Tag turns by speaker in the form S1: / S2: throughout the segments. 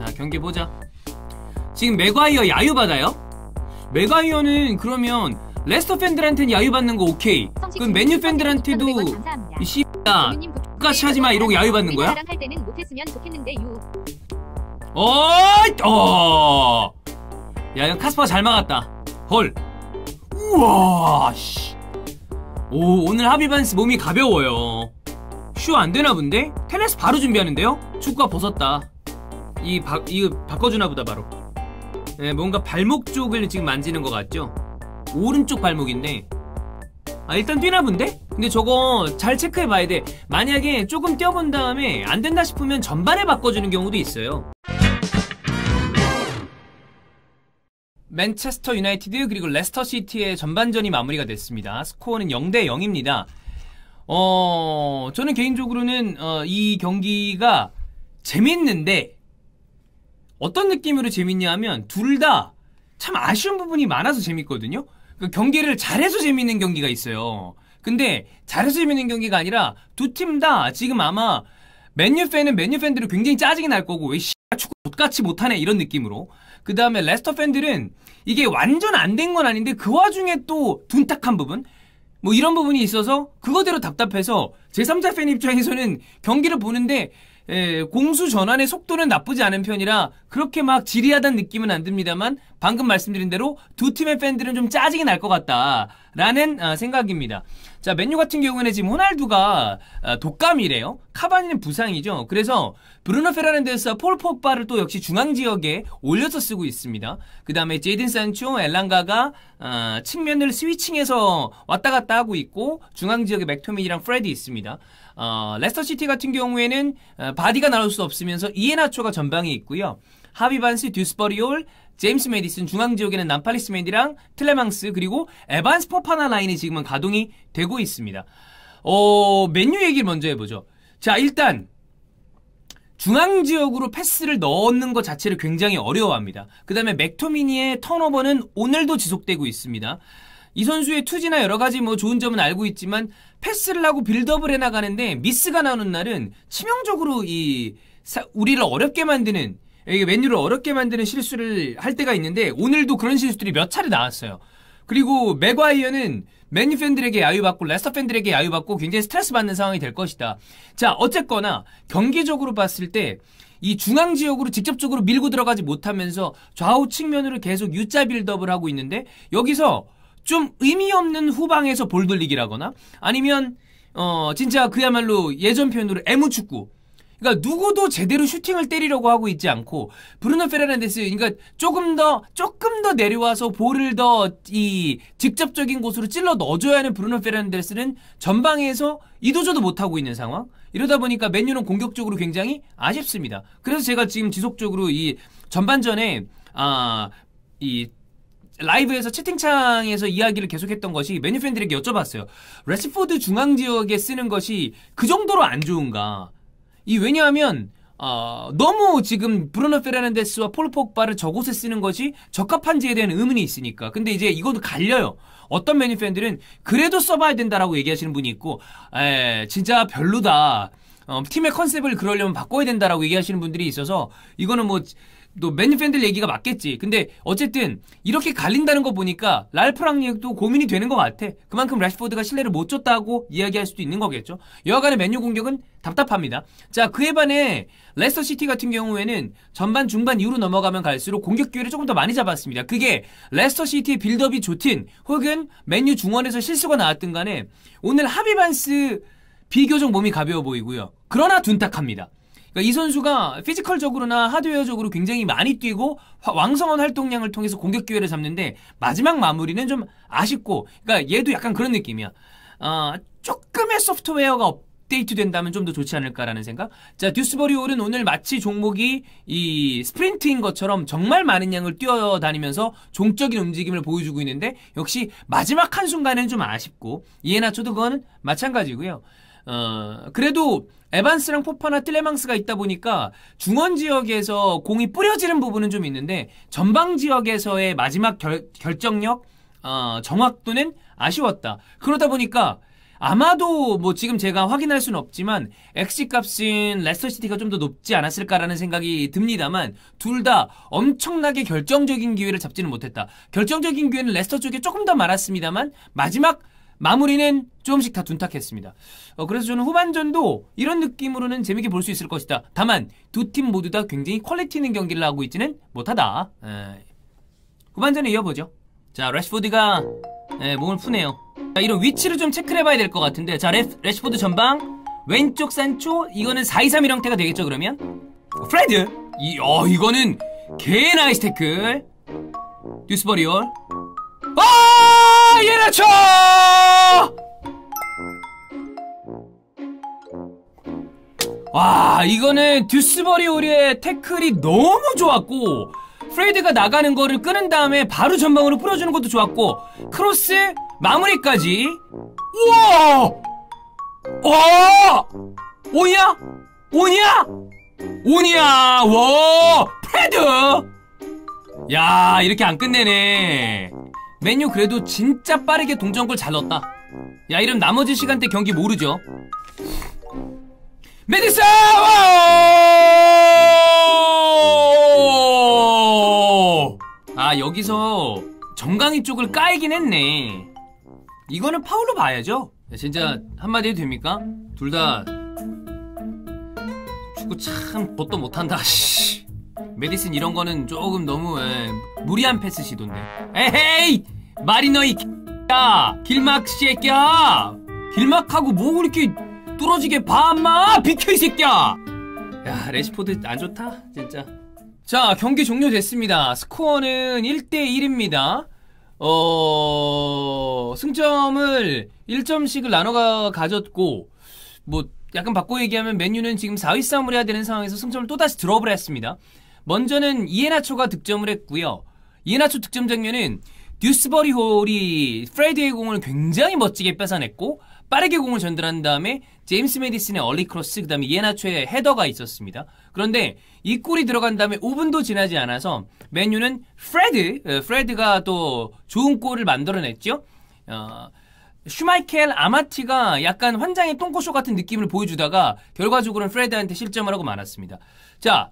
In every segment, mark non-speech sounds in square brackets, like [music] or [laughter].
S1: 자 경기 보자 지금 맥과이어 야유 받아요? 맥과이어는 그러면 레스터 팬들한테는 야유 받는 거 오케이 그럼 맨유 팬들한테도 이씨야 그 똑같이 하지마 이러고 야유 받는 거야? 어이 어! 야 이거 카스파 잘 막았다 헐 우와 씨. 오 오늘 하비반스 몸이 가벼워요 슈 안되나 본데? 테레스 바로 준비하는데요? 축구가 벗었다 이 바, 이거 바꿔주나 보다 바로 네, 뭔가 발목 쪽을 지금 만지는 것 같죠? 오른쪽 발목인데 아 일단 뛰나 본데? 근데 저거 잘 체크해 봐야 돼 만약에 조금 뛰어본 다음에 안 된다 싶으면 전반에 바꿔주는 경우도 있어요 맨체스터 유나이티드 그리고 레스터 시티의 전반전이 마무리가 됐습니다. 스코어는 0대 0입니다. 어, 저는 개인적으로는 어, 이 경기가 재밌는데 어떤 느낌으로 재밌냐 하면 둘 다 참 아쉬운 부분이 많아서 재밌거든요. 그 경기를 잘해서 재밌는 경기가 있어요. 근데 잘해서 재밌는 경기가 아니라 두 팀 다 지금 아마 맨유 팬은 맨유 팬들이 굉장히 짜증이 날 거고 왜 씨, 축구 똑같이 못하네 이런 느낌으로 그 다음에 레스터 팬들은 이게 완전 안 된 건 아닌데 그 와중에 또 둔탁한 부분 뭐 이런 부분이 있어서 그거대로 답답해서 제3자 팬 입장에서는 경기를 보는데 에, 공수 전환의 속도는 나쁘지 않은 편이라 그렇게 막 지리하다는 느낌은 안 듭니다만 방금 말씀드린 대로 두 팀의 팬들은 좀 짜증이 날 것 같다라는 어, 생각입니다. 자 맨유 같은 경우에는 지금 호날두가 어, 독감이래요. 카바니는 부상이죠. 그래서 브루노 페라난데스와 폴 포바를 또 역시 중앙 지역에 올려서 쓰고 있습니다. 그 다음에 제이든 산초, 엘랑가가 어, 측면을 스위칭해서 왔다 갔다 하고 있고 중앙 지역에 맥토민이랑 프레디 있습니다. 어, 레스터 시티 같은 경우에는 바디가 나올 수 없으면서 이에나초가 전방에 있고요. 하비반스, 듀스버리올, 제임스 메디슨, 중앙지역에는 남팔리스 메디랑 틀레망스 그리고 에반스 포파나 라인이 지금은 가동이 되고 있습니다. 어, 메뉴 얘기를 먼저 해보죠. 자, 일단 중앙 지역으로 패스를 넣는 것 자체를 굉장히 어려워합니다. 그 다음에 맥토미니의 턴오버는 오늘도 지속되고 있습니다. 이 선수의 투지나 여러 가지 뭐 좋은 점은 알고 있지만 패스를 하고 빌드업을 해나가는데 미스가 나오는 날은 치명적으로 이 우리를 어렵게 만드는 이게 메뉴를 어렵게 만드는 실수를 할 때가 있는데 오늘도 그런 실수들이 몇 차례 나왔어요. 그리고 맥와이어는 맨유 팬들에게 야유받고 레스터 팬들에게 야유받고 굉장히 스트레스 받는 상황이 될 것이다. 자 어쨌거나 경기적으로 봤을 때 이 중앙 지역으로 직접적으로 밀고 들어가지 못하면서 좌우 측면으로 계속 U자 빌드업을 하고 있는데 여기서 좀 의미 없는 후방에서 볼 돌리기라거나 아니면 어 진짜 그야말로 예전 표현으로 애무축구 그러니까 누구도 제대로 슈팅을 때리려고 하고 있지 않고 브루노 페르난데스 그러니까 조금 더 조금 더 내려와서 볼을 더 이 직접적인 곳으로 찔러 넣어줘야 하는 브루노 페르난데스는 전방에서 이도저도 못하고 있는 상황 이러다 보니까 맨유는 공격적으로 굉장히 아쉽습니다. 그래서 제가 지금 지속적으로 이 전반전에 아 이 라이브에서 채팅창에서 이야기를 계속했던 것이 메뉴 팬들에게 여쭤봤어요. 레시포드 중앙 지역에 쓰는 것이 그 정도로 안 좋은가? 이 왜냐하면 어, 너무 지금 브루노 페르난데스와 폴 폭바를 저곳에 쓰는 것이 적합한지에 대한 의문이 있으니까. 근데 이제 이것도 갈려요. 어떤 메뉴 팬들은 그래도 써봐야 된다라고 얘기하시는 분이 있고, 에, 진짜 별로다. 어, 팀의 컨셉을 그러려면 바꿔야 된다라고 얘기하시는 분들이 있어서 이거는 뭐또 맨유 팬들 얘기가 맞겠지. 근데 어쨌든 이렇게 갈린다는 거 보니까 랄프랑 얘기도 고민이 되는 것 같아. 그만큼 래시포드가 신뢰를 못 줬다고 이야기할 수도 있는 거겠죠. 여하간의 맨유 공격은 답답합니다. 자, 그에 반해 레스터 시티 같은 경우에는 전반 중반 이후로 넘어가면 갈수록 공격 기회를 조금 더 많이 잡았습니다. 그게 레스터 시티의 빌드업이 좋든 혹은 맨유 중원에서 실수가 나왔든 간에 오늘 하비반스 비교적 몸이 가벼워 보이고요. 그러나 둔탁합니다. 그러니까 이 선수가 피지컬적으로나 하드웨어적으로 굉장히 많이 뛰고 왕성한 활동량을 통해서 공격 기회를 잡는데 마지막 마무리는 좀 아쉽고 그러니까 얘도 약간 그런 느낌이야. 어, 조금의 소프트웨어가 업데이트 된다면 좀 더 좋지 않을까라는 생각. 자, 듀스버리 홀은 오늘 마치 종목이 이 스프린트인 것처럼 정말 많은 양을 뛰어다니면서 종적인 움직임을 보여주고 있는데 역시 마지막 한 순간에는 좀 아쉽고 이에나초도 그거는 마찬가지고요. 어, 그래도 에반스랑 포파나 틸레망스가 있다 보니까 중원 지역에서 공이 뿌려지는 부분은 좀 있는데 전방 지역에서의 마지막 결, 결정력 어, 정확도는 아쉬웠다. 그러다 보니까 아마도 뭐 지금 제가 확인할 수는 없지만 엑시 값은 레스터시티가 좀 더 높지 않았을까라는 생각이 듭니다만 둘 다 엄청나게 결정적인 기회를 잡지는 못했다. 결정적인 기회는 레스터 쪽에 조금 더 많았습니다만 마지막 마무리는 조금씩 다 둔탁했습니다. 어, 그래서 저는 후반전도 이런 느낌으로는 재밌게 볼 수 있을 것이다. 다만 두 팀 모두 다 굉장히 퀄리티 있는 경기를 하고 있지는 못하다. 예. 후반전에 이어보죠. 자, 래시포드가 에, 예, 몸을 푸네요. 자, 이런 위치를 좀 체크를 해봐야 될 것 같은데 자, 래, 래시포드 전방 왼쪽 산초 이거는 4-2-3-1 형태가 되겠죠 그러면? 어, 프레드! 이, 어, 이거는 개 나이스 태클 뉴스버리얼 아! 예나쳐! 와 이거는 듀스버리 오리의 태클이 너무 좋았고 프레이드가 나가는 거를 끄는 다음에 바로 전방으로 뿌려주는 것도 좋았고 크로스 마무리까지 우와 어? 와 오냐 오냐 오냐 와 프레드 야 이렇게 안 끝내네 맨유 그래도 진짜 빠르게 동전골 잘 넣었다 야 이름 나머지 시간대 경기 모르죠 메디슨와아 여기서 정강이 쪽을 까이긴 했네 이거는 파울로 봐야죠 진짜 한마디 해도 됩니까? 둘 다 축구 참것도 못한다 [laughs] 씨. 메디슨 이런 거는 조금 너무 에, 예, 무리한 패스 시도인데 에헤이! 마리너 이 X야! 길막 씨끼야 길막하고 뭐 그렇게 뚫어지게 봐, 마 비켜, 이 새끼야! 야, 레시포드 안 좋다, 진짜. 자, 경기 종료됐습니다. 스코어는 1대1입니다. 어, 승점을 1점씩을 나눠 가졌고, 뭐, 약간 바꿔 얘기하면 맨유는 지금 4위 싸움을 해야 되는 상황에서 승점을 또다시 드롭을 했습니다. 먼저는 이에나초가 득점을 했고요. 이에나초 득점 장면은 뉴스버리 홀이 프레디의 공을 굉장히 멋지게 뺏어냈고 빠르게 공을 전달한 다음에 제임스 메디슨의 얼리 크로스 그다음에 예나초의 헤더가 있었습니다. 그런데 이 골이 들어간 다음에 5분도 지나지 않아서 맨유는 프레드 어, 프레드가 또 좋은 골을 만들어냈죠. 어, 슈마이켈 아마티가 약간 환장의 똥꼬쇼 같은 느낌을 보여주다가 결과적으로는 프레드한테 실점을 하고 말았습니다. 자,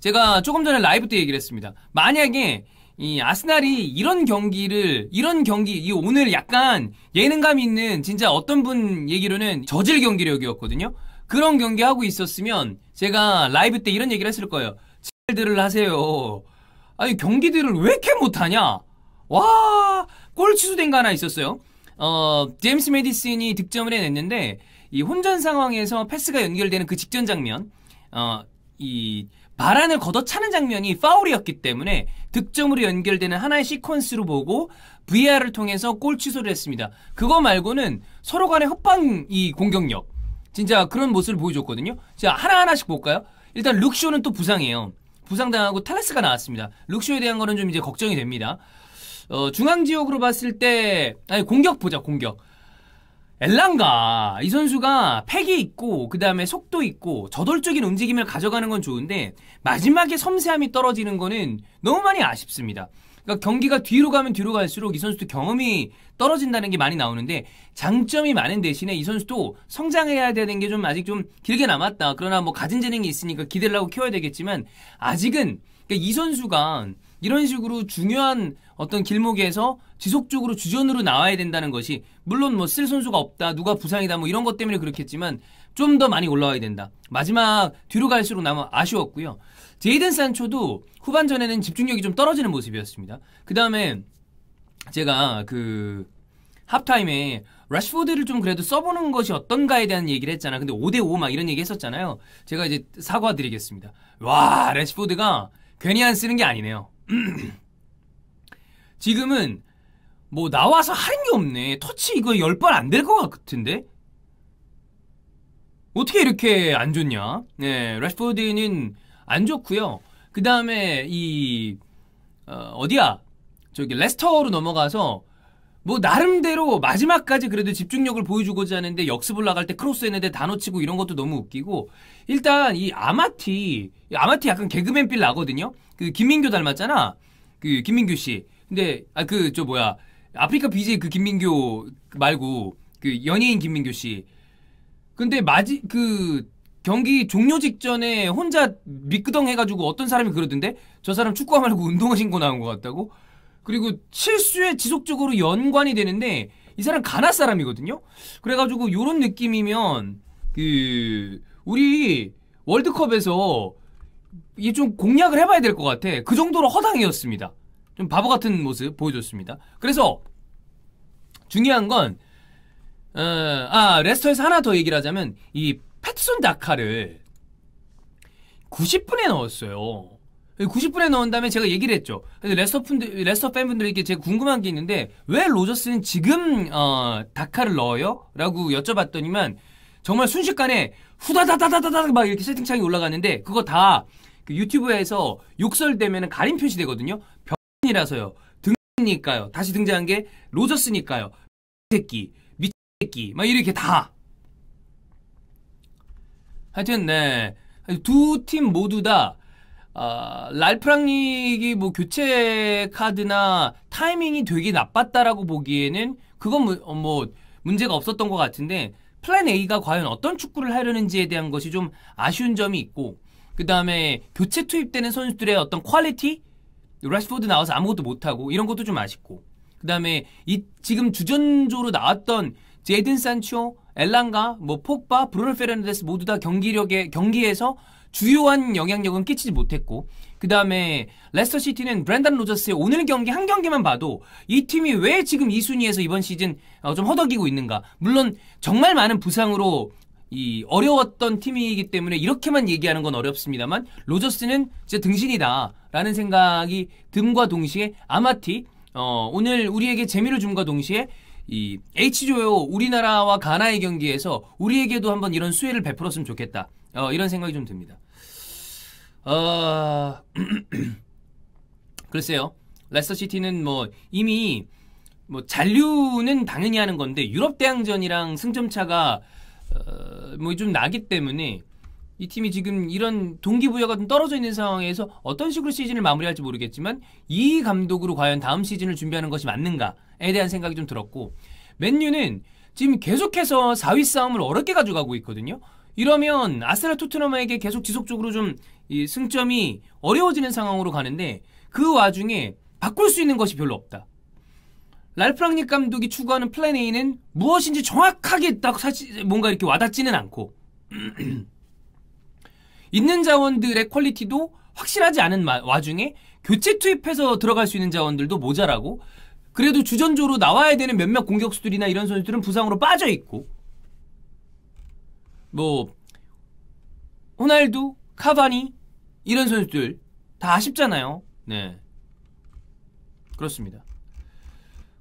S1: 제가 조금 전에 라이브 때 얘기를 했습니다. 만약에 이 아스날이 이런 경기를 이런 경기 이 오늘 약간 예능감 있는 진짜 어떤 분 얘기로는 저질 경기력이었거든요. 그런 경기 하고 있었으면 제가 라이브 때 이런 얘기를 했을 거예요. 질들을 하세요. 아니 경기들을 왜 이렇게 못하냐? 와 골치수 된거 하나 있었어요. 어 제임스 메디슨이 득점을 해냈는데 이 혼전 상황에서 패스가 연결되는 그 직전 장면, 어이 바란을 걷어차는 장면이 파울이었기 때문에 득점으로 연결되는 하나의 시퀀스로 보고 VR을 통해서 골 취소를 했습니다. 그거 말고는 서로 간의 협방 이 공격력 진짜 그런 모습을 보여줬거든요. 자 하나하나씩 볼까요? 일단 룩쇼는 또 부상이에요. 부상당하고 탈레스가 나왔습니다. 룩쇼에 대한 거는 좀 이제 걱정이 됩니다. 어, 중앙 지역으로 봤을 때 아니 공격 보자 공격. 엘랑가 이 선수가 팩이 있고 그 다음에 속도 있고 저돌적인 움직임을 가져가는 건 좋은데 마지막에 섬세함이 떨어지는 거는 너무 많이 아쉽습니다. 그러니까 경기가 뒤로 가면 뒤로 갈수록 이 선수도 경험이 떨어진다는 게 많이 나오는데 장점이 많은 대신에 이 선수도 성장해야 되는 게 좀 아직 좀 길게 남았다. 그러나 뭐 가진 재능이 있으니까 기대를 하고 키워야 되겠지만 아직은 그러니까 이 선수가 이런 식으로 중요한 어떤 길목에서 지속적으로 주전으로 나와야 된다는 것이 물론 뭐 쓸 선수가 없다 누가 부상이다 뭐 이런 것 때문에 그렇겠지만 좀 더 많이 올라와야 된다 마지막 뒤로 갈수록 남아 아쉬웠고요 제이든 산초도 후반전에는 집중력이 좀 떨어지는 모습이었습니다 그 다음에 제가 그 합타임에 라시포드를 좀 그래도 써보는 것이 어떤가에 대한 얘기를 했잖아 근데 5 대 5 막 이런 얘기 했었잖아요 제가 이제 사과드리겠습니다 와 라시포드가 괜히 안 쓰는 게 아니네요 [clears throat] 지금은 뭐 나와서 하게 없네. 터치 이거 열 번 안 될 것 같은데? 어떻게 이렇게 안 좋냐? 네, 래시포드는 안 좋고요. 그 다음에 이 어, 디야 저기 레스터로 넘어가서 뭐 나름대로 마지막까지 그래도 집중력을 보여주고자 하는데 역습을 나갈 때 크로스했는데 다 놓치고 이런 것도 너무 웃기고 일단 이 아마티 아마티 약간 개그맨 필 나거든요. 그 김민규 닮았잖아. 그 김민규 씨. 근데 아 그 저 뭐야 아프리카 BJ 그 김민교 말고 그 연예인 김민교 씨. 근데 마지 그 경기 종료 직전에 혼자 미끄덩 해가지고 어떤 사람이 그러던데 저 사람 축구 말고 운동화 신고 나온 것 같다고. 그리고 실수에 지속적으로 연관이 되는데 이 사람 가나 사람이거든요. 그래가지고 요런 느낌이면 그 우리 월드컵에서 이게 좀 공략을 해봐야 될 것 같아. 그 정도로 허당이었습니다. 좀 바보 같은 모습 보여줬습니다. 그래서 중요한 건 어, 아, 레스터에서 하나 더 얘기를 하자면 이 패트손 다카를 90분에 넣었어요. 90분에 넣은 다음에 제가 얘기를 했죠. 근데 레스터 분들, 레스터 팬분들에게 제가 궁금한 게 있는데 왜 로저스는 지금 어, 다카를 넣어요? 라고 여쭤봤더니만 정말 순식간에 후다다다다다다 막 이렇게 세팅창이 올라갔는데 그거 다그 유튜브에서 욕설되면 가림 표시되거든요. 등이라서요. 등이니까요. 다시 등장한 게 로저스니까요. 새끼, 미새끼, 막 이렇게 다. 하여튼 네. 두 팀 모두 다 어, 랄프랑닉이 뭐 교체 카드나 타이밍이 되게 나빴다라고 보기에는 그건 뭐, 어, 뭐 문제가 없었던 것 같은데 플랜 A가 과연 어떤 축구를 하려는지에 대한 것이 좀 아쉬운 점이 있고 그 다음에 교체 투입되는 선수들의 어떤 퀄리티 라시포드 나와서 아무것도 못하고 이런 것도 좀 아쉽고 그 다음에 이 지금 주전조로 나왔던 제든 산초, 엘랑가, 뭐 폭바, 브루노 페르난데스 모두 다 경기력에 경기에서 주요한 영향력은 끼치지 못했고 그 다음에 레스터 시티는 브랜단 로저스의 오늘 경기 한 경기만 봐도 이 팀이 왜 지금 2순위에서 이번 시즌 어, 좀 허덕이고 있는가 물론 정말 많은 부상으로 이 어려웠던 팀이기 때문에 이렇게만 얘기하는 건 어렵습니다만 로저스는 진짜 등신이다라는 생각이 듦과 동시에 아마티 어, 오늘 우리에게 재미를 줌과 동시에 이 H조요 우리나라와 가나의 경기에서 우리에게도 한번 이런 수혜를 베풀었으면 좋겠다. 어, 이런 생각이 좀 듭니다. 어... [clears throat] 글쎄요. 레스터시티는 뭐 이미 뭐 잔류는 당연히 하는 건데 유럽 대항전이랑 승점차가 어... 뭐좀 나기 때문에 이 팀이 지금 이런 동기부여가 좀 떨어져 있는 상황에서 어떤 식으로 시즌을 마무리할지 모르겠지만 이 감독으로 과연 다음 시즌을 준비하는 것이 맞는가에 대한 생각이 좀 들었고 맨유는 지금 계속해서 4위 싸움을 어렵게 가져가고 있거든요. 이러면 아스날 토트넘에게 계속 지속적으로 좀 이 승점이 어려워지는 상황으로 가는데 그 와중에 바꿀 수 있는 것이 별로 없다. 랄프랑닉 감독이 추구하는 플랜 A는 무엇인지 정확하게 딱 사실 뭔가 이렇게 와닿지는 않고 [clears throat] 있는 자원들의 퀄리티도 확실하지 않은 와중에 교체 투입해서 들어갈 수 있는 자원들도 모자라고 그래도 주전조로 나와야 되는 몇몇 공격수들이나 이런 선수들은 부상으로 빠져 있고 뭐 호날두, 카바니 이런 선수들 다 아쉽잖아요. 네. 그렇습니다.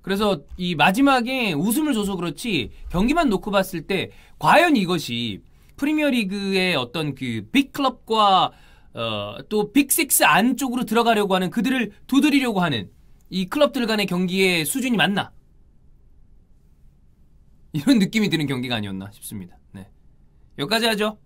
S1: 그래서 이 마지막에 웃음을 줘서 그렇지 경기만 놓고 봤을 때 과연 이것이 프리미어리그의 어떤 그 빅클럽과 어, 또빅 식스 안쪽으로 들어가려고 하는 그들을 두드리려고 하는 이 클럽들 간의 경기의 수준이 맞나? 이런 느낌이 드는 경기가 아니었나 싶습니다. 네. 여기까지 하죠.